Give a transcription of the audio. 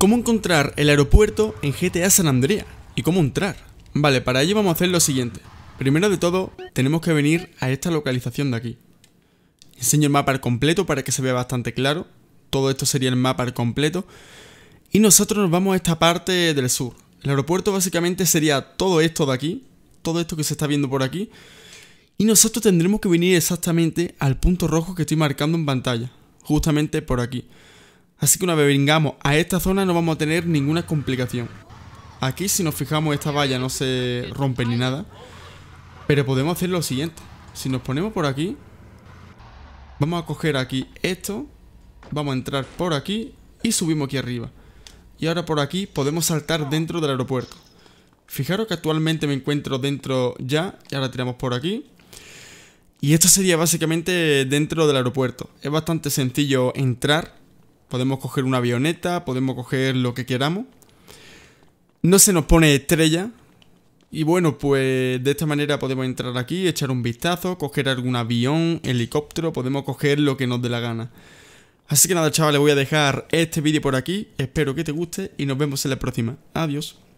¿Cómo encontrar el aeropuerto en GTA San Andreas? ¿Y cómo entrar? Vale, para ello vamos a hacer lo siguiente. Primero de todo, tenemos que venir a esta localización de aquí. Enseño el mapa completo para que se vea bastante claro. Todo esto sería el mapa completo. Y nosotros nos vamos a esta parte del sur. El aeropuerto básicamente sería todo esto de aquí. Todo esto que se está viendo por aquí. Y nosotros tendremos que venir exactamente al punto rojo que estoy marcando en pantalla. Justamente por aquí. Así que una vez vengamos a esta zona no vamos a tener ninguna complicación. Aquí si nos fijamos esta valla no se rompe ni nada. Pero podemos hacer lo siguiente. Si nos ponemos por aquí, vamos a coger aquí esto, vamos a entrar por aquí y subimos aquí arriba. Y ahora por aquí podemos saltar dentro del aeropuerto. Fijaros que actualmente me encuentro dentro ya y ahora tiramos por aquí. Y esto sería básicamente dentro del aeropuerto. Es bastante sencillo entrar Podemos coger una avioneta, podemos coger lo que queramos. No se nos pone estrella. Y bueno, pues de esta manera podemos entrar aquí, echar un vistazo, coger algún avión, helicóptero, podemos coger lo que nos dé la gana. Así que nada, chavales, voy a dejar este vídeo por aquí. Espero que te guste y nos vemos en la próxima. Adiós.